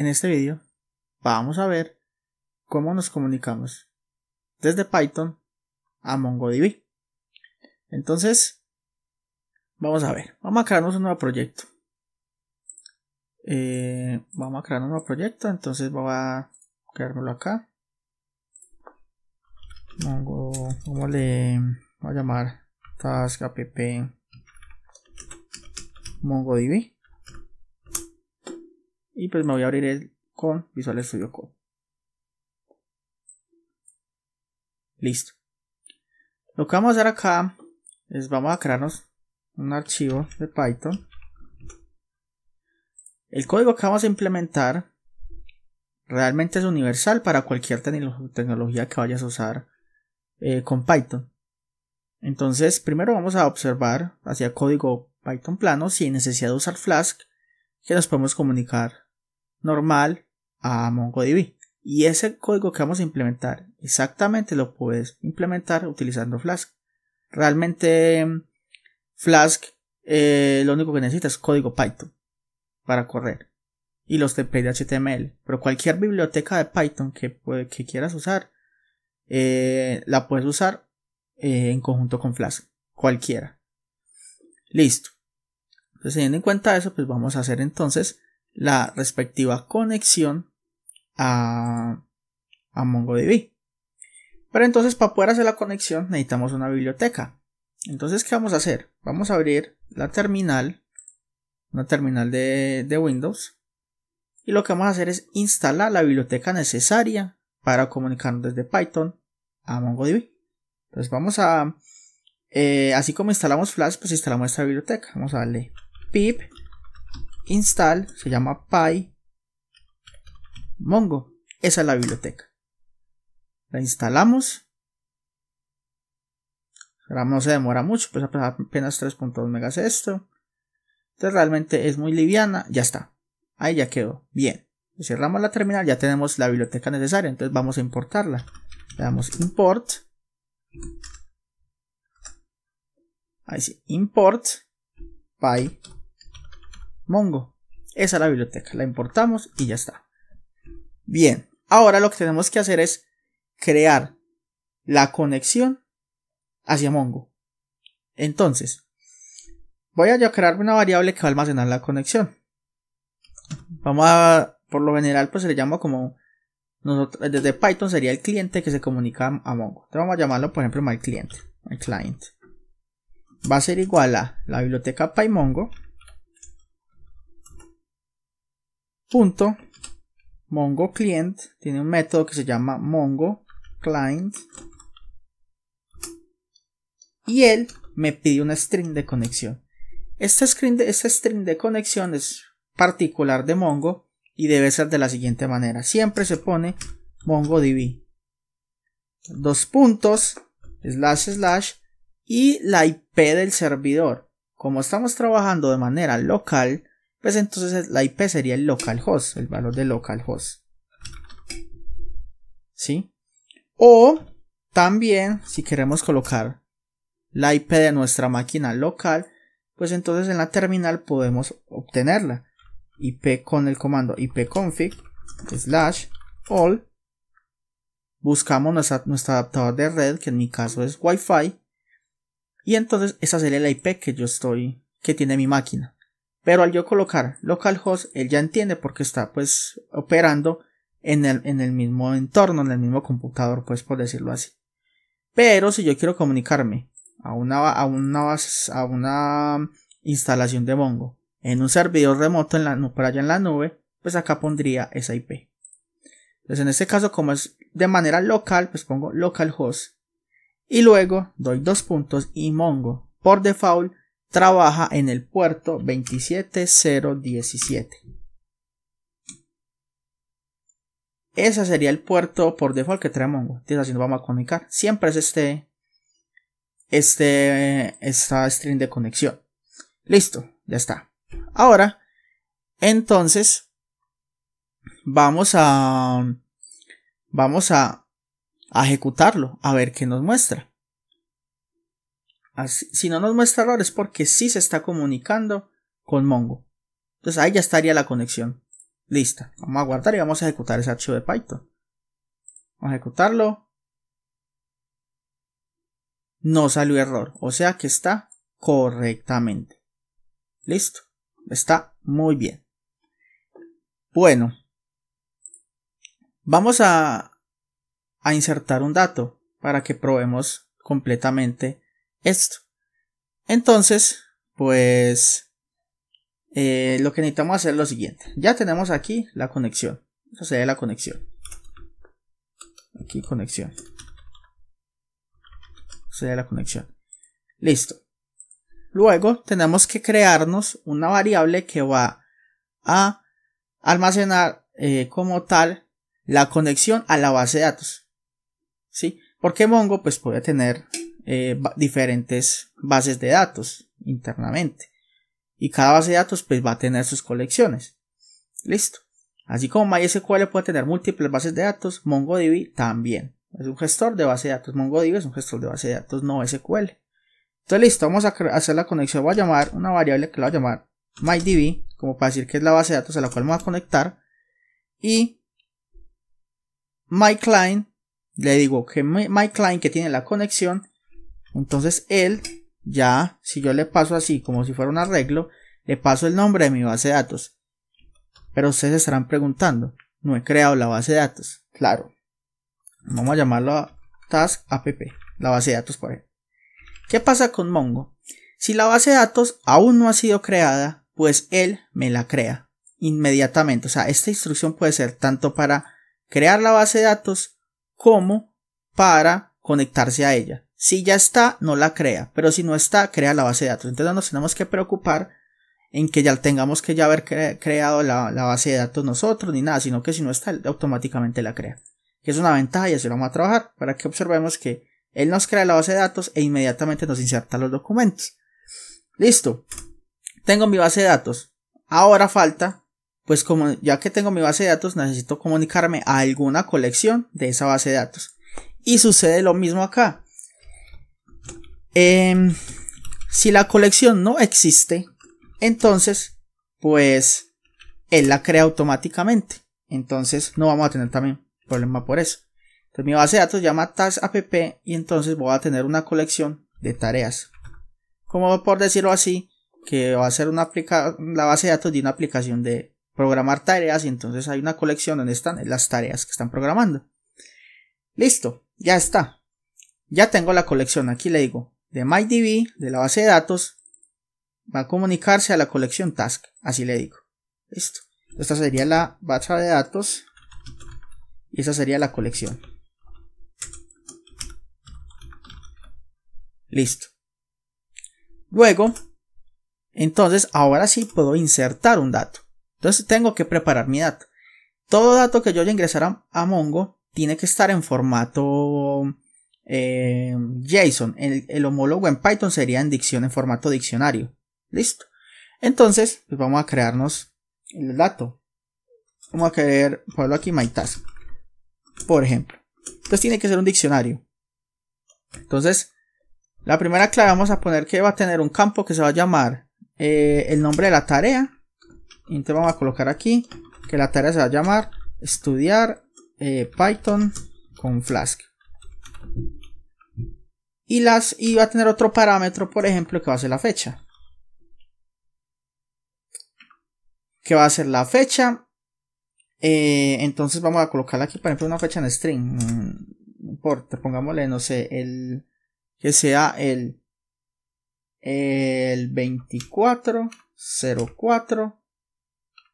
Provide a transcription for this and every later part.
En este vídeo vamos a ver cómo nos comunicamos desde Python a MongoDB. Entonces, vamos a ver, vamos a crearnos un nuevo proyecto. Eh, vamos a crear un nuevo proyecto, entonces voy a creármelo acá. Mongo, ¿cómo le a llamar? Task app MongoDB y pues me voy a abrir el con Visual Studio Code. Listo. Lo que vamos a hacer acá es vamos a crearnos un archivo de Python. El código que vamos a implementar realmente es universal para cualquier tecnología que vayas a usar eh, con Python. Entonces, primero vamos a observar hacia código Python plano sin necesidad de usar Flask que nos podemos comunicar normal a MongoDB. Y ese código que vamos a implementar, exactamente lo puedes implementar utilizando Flask. Realmente mm, Flask eh, lo único que necesitas es código Python para correr y los templates HTML. Pero cualquier biblioteca de Python que, que quieras usar, eh, la puedes usar eh, en conjunto con Flask. Cualquiera. Listo. Entonces, teniendo en cuenta eso, pues vamos a hacer entonces la respectiva conexión a, a MongoDB. Pero entonces para poder hacer la conexión necesitamos una biblioteca. Entonces, ¿qué vamos a hacer? Vamos a abrir la terminal, una terminal de, Windows, y lo que vamos a hacer es instalar la biblioteca necesaria para comunicarnos desde Python a MongoDB. Entonces vamos a, eh, así como instalamos Flash, pues instalamos esta biblioteca. Vamos a darle pip install, se llama py mongo. Esa es la biblioteca. La instalamos. no se demora mucho, pues apenas 3.2 megas esto. Entonces realmente es muy liviana. Ya está. Ahí ya quedó. Bien. Cerramos la terminal, ya tenemos la biblioteca necesaria. Entonces vamos a importarla. Le damos import. Ahí import py Mongo. Esa es la biblioteca, la importamos y ya está. Bien, ahora lo que tenemos que hacer es crear la conexión hacia Mongo. Entonces, voy a crear una variable que va a almacenar la conexión. Vamos a, por lo general, pues se le llama como, desde Python sería el cliente que se comunica a Mongo. Entonces vamos a llamarlo, por ejemplo, myClient MyClient Va a ser igual a la biblioteca PyMongo Punto. Mongo client tiene un método que se llama mongo client y él me pide una string de conexión. Este string de, string de conexión es particular de Mongo y debe ser de la siguiente manera. Siempre se pone MongoDB. Dos puntos, slash, slash y la IP del servidor. Como estamos trabajando de manera local, pues entonces la IP sería el localhost, el valor de localhost. ¿Sí? O también, si queremos colocar la IP de nuestra máquina local, pues entonces en la terminal podemos obtenerla. IP con el comando ipconfig slash all. Buscamos nuestra, nuestro adaptador de red, que en mi caso es Wi-Fi. Y entonces esa sería la IP que yo estoy, que tiene mi máquina. Pero al yo colocar localhost, él ya entiende porque está pues operando en el, en el mismo entorno, en el mismo computador, pues por decirlo así. Pero si yo quiero comunicarme a una, a una, a una instalación de Mongo en un servidor remoto en la, por allá en la nube, pues acá pondría esa IP. Entonces en este caso, como es de manera local, pues pongo localhost. Y luego doy dos puntos y Mongo por default trabaja en el puerto 27017. Ese sería el puerto por default que tenemos Entonces así nos vamos a comunicar. Siempre es este, este, esta string de conexión. Listo, ya está. Ahora, entonces, vamos a, vamos a, a ejecutarlo, a ver qué nos muestra si no nos muestra error es porque sí se está comunicando con Mongo. Entonces ahí ya estaría la conexión. Lista. Vamos a guardar y vamos a ejecutar ese archivo de Python. Vamos a ejecutarlo. No salió error. O sea que está correctamente. Listo. Está muy bien. Bueno. Vamos a, a insertar un dato para que probemos completamente esto. Entonces, pues eh, lo que necesitamos hacer es lo siguiente. Ya tenemos aquí la conexión. Eso sería la conexión. Aquí conexión. Sería la conexión. Listo. Luego tenemos que crearnos una variable que va a almacenar eh, como tal la conexión a la base de datos. ¿Sí? Porque Mongo pues puede tener eh, diferentes bases de datos internamente. Y cada base de datos pues va a tener sus colecciones. Listo. Así como MySQL puede tener múltiples bases de datos, MongoDB también. Es un gestor de base de datos. MongoDB es un gestor de base de datos, no SQL. Entonces listo, vamos a hacer la conexión. Voy a llamar una variable que la voy a llamar MyDB, como para decir que es la base de datos a la cual me voy a conectar. Y MyClient, le digo que MyClient que tiene la conexión entonces él, ya, si yo le paso así, como si fuera un arreglo, le paso el nombre de mi base de datos. Pero ustedes estarán preguntando, no he creado la base de datos. Claro. Vamos a llamarlo a task app, la base de datos por él. ¿Qué pasa con Mongo? Si la base de datos aún no ha sido creada, pues él me la crea inmediatamente. O sea, esta instrucción puede ser tanto para crear la base de datos como para conectarse a ella. Si ya está, no la crea, pero si no está, crea la base de datos. Entonces no nos tenemos que preocupar en que ya tengamos que ya haber creado la, base de datos nosotros ni nada, sino que si no está, automáticamente la crea. Que es una ventaja y así lo vamos a trabajar para que observemos que él nos crea la base de datos e inmediatamente nos inserta los documentos. Listo. Tengo mi base de datos. Ahora falta, pues como ya que tengo mi base de datos, necesito comunicarme a alguna colección de esa base de datos. Y sucede lo mismo acá. Em, si la colección no existe, entonces, pues, él la crea automáticamente. Entonces, no vamos a tener también problema por eso. Entonces, mi base de datos llama task app y entonces voy a tener una colección de tareas. Como por decirlo así, que va a ser una la base de datos de una aplicación de programar tareas y entonces hay una colección donde están las tareas que están programando. Listo, ya está. Ya tengo la colección, aquí le digo de MyDB, de la base de datos, va a comunicarse a la colección task, así le digo. Listo. Esta sería la base de datos y esta sería la colección. Listo. Luego, entonces ahora sí puedo insertar un dato. Entonces tengo que preparar mi dato. Todo dato que yo ya ingresara a Mongo tiene que estar en formato eh, JSON, el, homólogo en Python sería en dicción en formato diccionario. Listo. Entonces, pues vamos a crearnos el dato. Vamos a querer ponerlo aquí, mytask, Por ejemplo. Entonces tiene que ser un diccionario. Entonces, la primera clave vamos a poner que va a tener un campo que se va a llamar eh, el nombre de la tarea. y Entonces vamos a colocar aquí que la tarea se va a llamar estudiar eh, Python con Flask y las va a tener otro parámetro, por ejemplo, que va a ser la fecha. Que va a ser la fecha. Eh, entonces vamos a colocarla aquí, por ejemplo, una fecha en string. Mm, no importa, pongámosle, no sé, el que sea el el 2404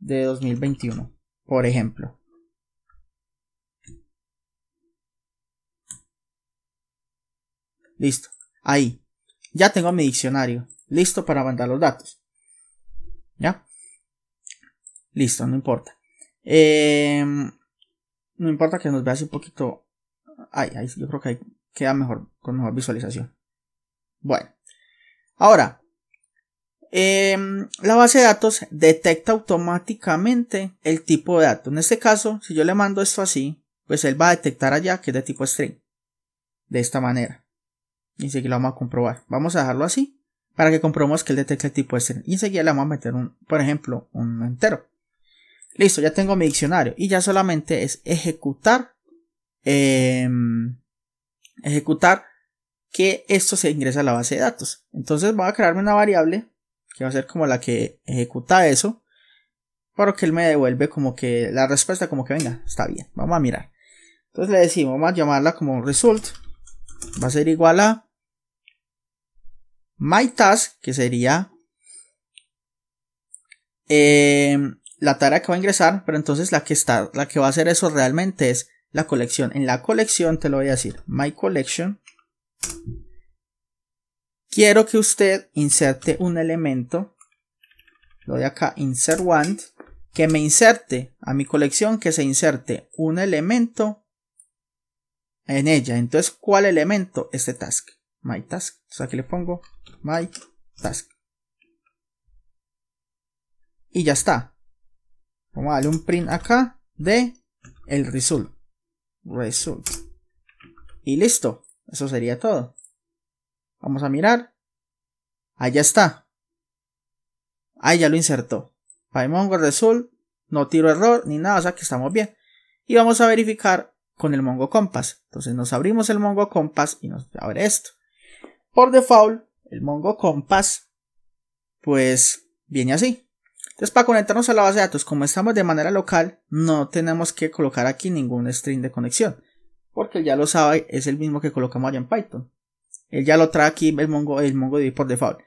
de 2021, por ejemplo. Listo. Ahí. Ya tengo mi diccionario. Listo para mandar los datos. ¿Ya? Listo, no importa. Em, no importa que nos veas un poquito. Ay, ay, yo creo que ahí queda mejor, con mejor visualización. Bueno. Ahora, em, la base de datos detecta automáticamente el tipo de dato. En este caso, si yo le mando esto así, pues él va a detectar allá que es de tipo string. De esta manera. Y enseguida lo vamos a comprobar. Vamos a dejarlo así para que comprobemos que él detecta el tipo de string. Y enseguida le vamos a meter un, por ejemplo, un entero. Listo, ya tengo mi diccionario. Y ya solamente es ejecutar. Em, ejecutar que esto se ingresa a la base de datos. Entonces voy a crearme una variable que va a ser como la que ejecuta eso. Para que él me devuelve como que la respuesta como que venga, está bien, vamos a mirar. Entonces le decimos, vamos a llamarla como result va a ser igual a my task, que sería eh, la tarea que va a ingresar, pero entonces la que, está, la que va a hacer eso realmente es la colección. En la colección te lo voy a decir, my collection. Quiero que usted inserte un elemento. Lo de acá, insert one. Que me inserte a mi colección, que se inserte un elemento en ella. Entonces, ¿cuál elemento? Este task. My task. O sea, aquí le pongo my task. Y ya está. Vamos a darle un print acá de el result. Result. Y listo. Eso sería todo. Vamos a mirar. ya está. Ahí ya lo insertó. PyMongo result. No tiro error ni nada. O sea que estamos bien. Y vamos a verificar con el Mongo Compass. Entonces nos abrimos el Mongo Compass y nos abre esto. Por default, el Mongo Compass, pues viene así. Entonces, para conectarnos a la base de datos, como estamos de manera local, no tenemos que colocar aquí ningún string de conexión, porque ya lo sabe, es el mismo que colocamos allá en Python. Él ya lo trae aquí el, Mongo, el MongoDB por default.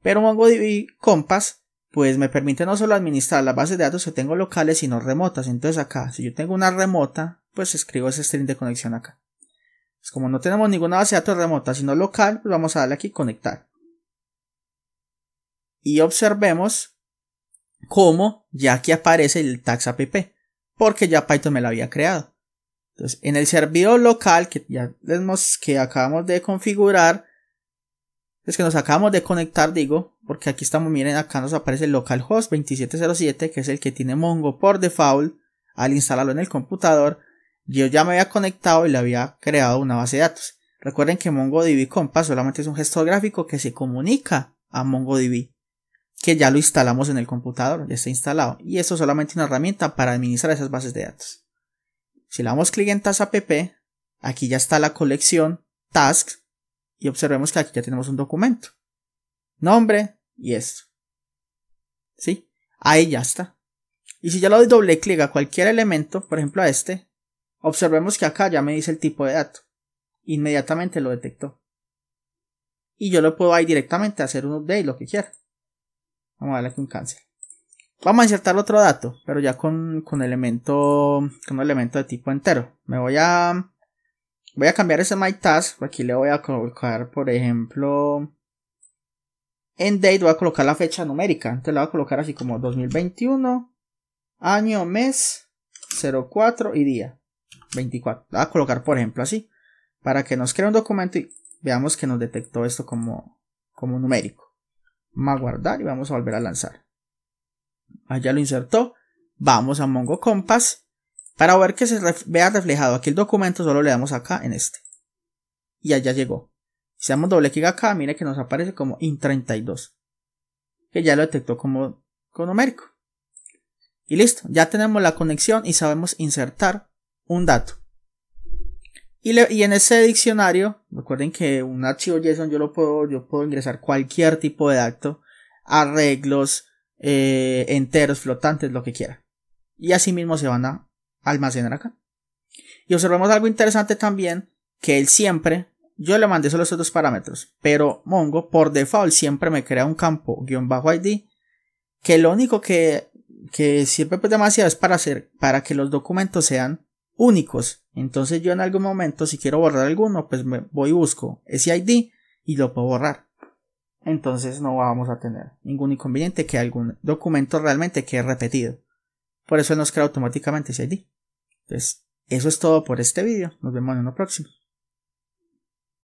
Pero MongoDB Compass, pues me permite no solo administrar las bases de datos que tengo locales, sino remotas. Entonces acá, si yo tengo una remota, pues escribo ese string de conexión acá. como no tenemos ninguna base de datos remota, sino local, pues vamos a darle aquí conectar. Y observemos cómo ya aquí aparece el TaxApp, app, porque ya Python me lo había creado. Entonces, en el servidor local que ya vemos que acabamos de configurar, es que nos acabamos de conectar, digo, porque aquí estamos, miren, acá nos aparece el localhost 2707, que es el que tiene Mongo por default al instalarlo en el computador yo ya me había conectado y le había creado una base de datos. Recuerden que MongoDB Compass solamente es un gestor gráfico que se comunica a MongoDB, que ya lo instalamos en el computador, ya está instalado. Y esto es solamente una herramienta para administrar esas bases de datos. Si le damos clic en Task App, aquí ya está la colección Tasks y observemos que aquí ya tenemos un documento. Nombre y esto. ¿Sí? Ahí ya está. Y si ya le doy doble clic a cualquier elemento, por ejemplo a este, Observemos que acá ya me dice el tipo de dato. Inmediatamente lo detectó. Y yo lo puedo ahí directamente A hacer un update, lo que quiera. Vamos a darle aquí un cancel. Vamos a insertar otro dato, pero ya con, elemento, con un elemento de tipo entero. Me voy a, voy a cambiar ese my myTask. Aquí le voy a colocar, por ejemplo, en date voy a colocar la fecha numérica. Entonces le voy a colocar así como 2021, año, mes, 04 y día. 24. a colocar, por ejemplo, así. Para que nos cree un documento y veamos que nos detectó esto como, como numérico. Vamos a guardar y vamos a volver a lanzar. Allá lo insertó. Vamos a Mongo Compass. Para ver que se vea reflejado aquí el documento, solo le damos acá en este. Y allá llegó. Si damos doble clic acá, mire que nos aparece como IN32. Que ya lo detectó como, como numérico. Y listo, ya tenemos la conexión y sabemos insertar un dato. Y, en ese diccionario, recuerden que un archivo JSON yo lo puedo, yo puedo ingresar cualquier tipo de dato, arreglos, eh, enteros, flotantes, lo que quiera. Y así mismo se van a almacenar acá. Y observemos algo interesante también, que él siempre, yo le mandé solo estos dos parámetros, pero Mongo por default siempre me crea un campo guión bajo ID, que lo único que, que sirve pues demasiado es para hacer, para que los documentos sean únicos. Entonces yo en algún momento, si quiero borrar alguno, pues me voy y busco ese ID y lo puedo borrar. Entonces no vamos a tener ningún inconveniente que algún documento realmente quede repetido. Por eso nos crea automáticamente ese ID. Entonces, eso es todo por este vídeo. Nos vemos en uno próximo.